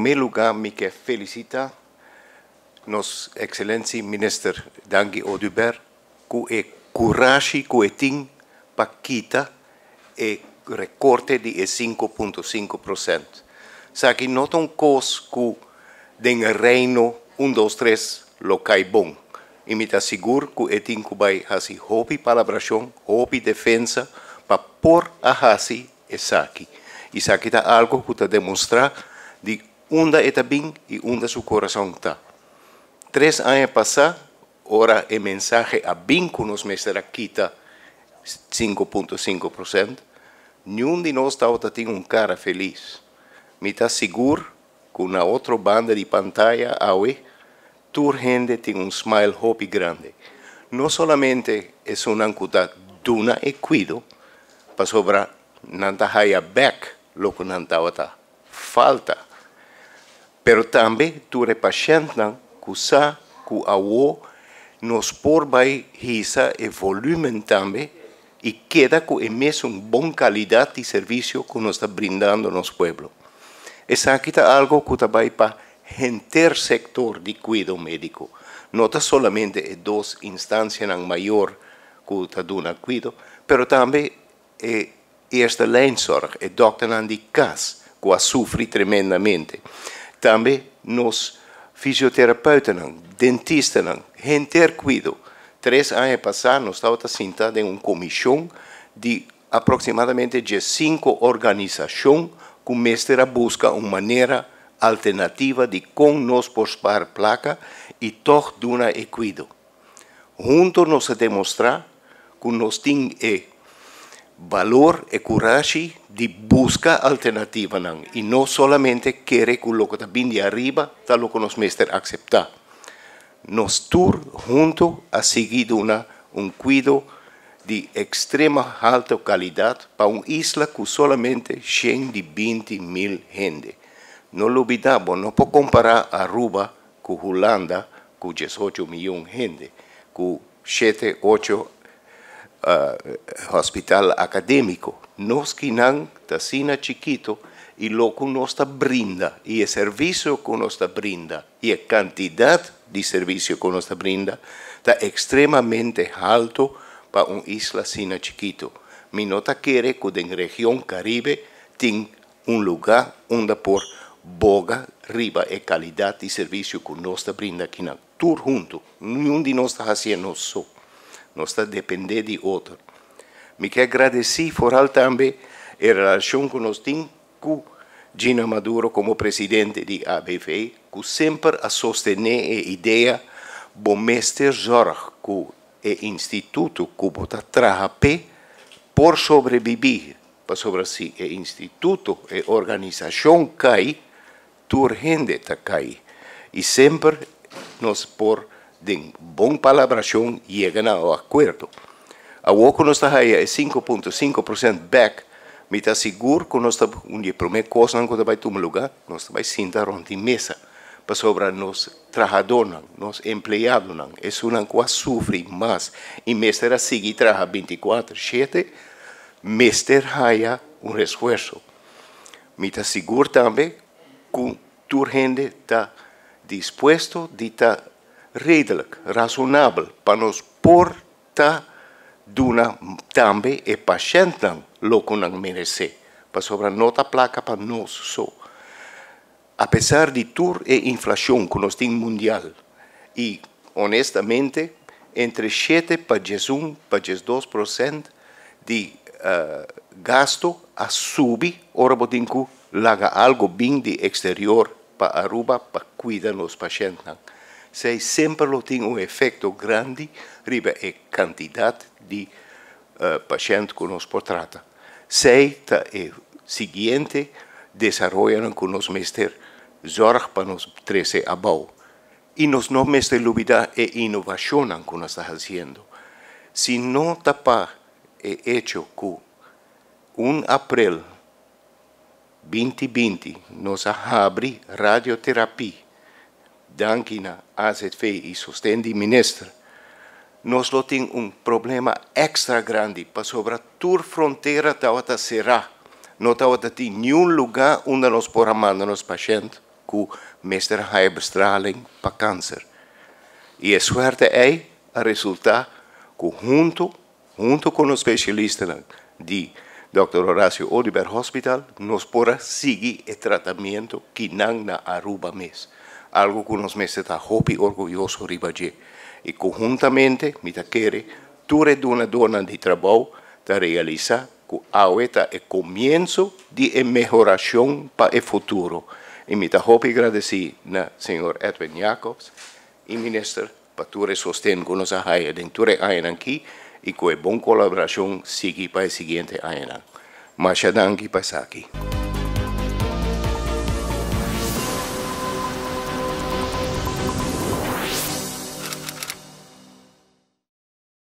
En primer lugar, me que felicita nos excelencia minister Dangi Oduber cu e curajii cu e ting paquita e recorte di 5.5%. Sa que es un cos en den reino 1, 2, 3 lo cae bon. Y me sigur seguro que ting cu bai hasi hopi palabración, hopi defensa, pa por a hasi e Y sa que ta algo que ta demostra di está bien y unda su corazón está. Tres años pasa, ahora el mensaje a bin con nos será quita 5.5%. un de nosotros está un cara feliz. Me está seguro que la otra banda de pantalla, awe, tu gente tiene un smile hopi grande. No solamente es una ancuta duna e cuido, para sobrar, haya back, lo que falta pero también tu repaciente, cusa cu awo nos por bai hisa e volumen y y queda con que un bon calidad y de servicio que nos está brindando pueblo. pueblo. Essa aquí algo que também para el sector de cuidado médico. No está dos instancias instâncias mayor que está dando cuidado, pero también e esta lenzorg, e doctor de casa, que sufre tremendamente. também nos fisioterapeutas, dentistas, gente cuido. Três anos passados, nós estávamos sentados em uma comissão de aproximadamente de cinco organizações que mestre busca uma maneira alternativa de com nós pospar placa e tor duna equido. Juntos nos demonstrar que nós temos valor e coraje de busca alternativa y no solamente quiere que lo que está arriba tal lo que nos mister a Nos tour junto ha seguido un cuido de extrema alta calidad para una isla con solamente 120 mil gente. No lo olvidamos, no podemos comparar ruba con Holanda con 18 millones de gente, con 7, 8 eh, hospital académico. Nos quinan chiquito y lo que nos brinda y el servicio que nos brinda y la cantidad de servicio que nos brinda está extremadamente alto para una isla sina chiquito. Mi nota quiere que en región caribe tenga un lugar donde por boga riba e calidad y servicio que nos brinda aquí. Tour junto, ni un de nosotros haciendo solo. nós está de outro. Me quer agradecer, foral também, a relação que nós temos com Gina Maduro como presidente de ABV, que sempre a sostener a ideia bom mestre Jorge, que o instituto que está trabalhando por sobreviver, para sobreviver si, o instituto, a organização que turgente está cai. E sempre nós por de buena palabra, llegan al acuerdo. A vos con está ahí es 5,5% back, mita está seguro que un estamos, um cosa primeira vai tomar lugar, nós sin sentar de mesa para sobre nos trabajadores, nos empleados, es una que sufre más. Y Mester sigue trabaja 24-7, Mester haya un esfuerzo. Me está seguro también que tu gente está dispuesto de estar redelijk, razonabel, para nos porta duna tambe e patiënt nang loco nang merece, pa sobra nota placa pa nos so. A pesar di tour e inflación con nos ting mundial, e onestamente, entre 7 pa 1 pa 2% di uh, gasto a subi, ora botinku laga algo bing di exterior pa Aruba pa cuida nos pacientan. sei sempre lo tem un efecto grande riba e cantidad de uh, paciente que nos portrata. Sei siguiente eh, desarrollan siguiente desarrollan con nos zorg para nos trece abau. Y no não mestre e inovação que nos está haciendo si no tapa e eh, hecho que 1 abril 2020 nos abre radioterapia dankina AZV e sustendi ministro, nós temos um problema extra grande, para sobre a tur fronteira tawata será, não tawata tem nenhum lugar onde nós por amando nos pacientes com mestre Heiberstrahling para câncer. E a suerte é a resultar que junto, junto com os especialistas de Dr. Horacio Oliver Hospital, nós podemos seguir o tratamento que não na Aruba mesmo. algo que nos me está hopi orgulloso Y conjuntamente, mi taquere, tu reduna dona de trabajo, te realiza que ahorita el comienzo de e mejoración para el futuro. Y mi hopi agradecí na señor Edwin Jacobs y ministro para tu sostén que nos ha dentro de aquí y que buena colaboración sigue para el siguiente año. Muchas gracias por aquí aquí.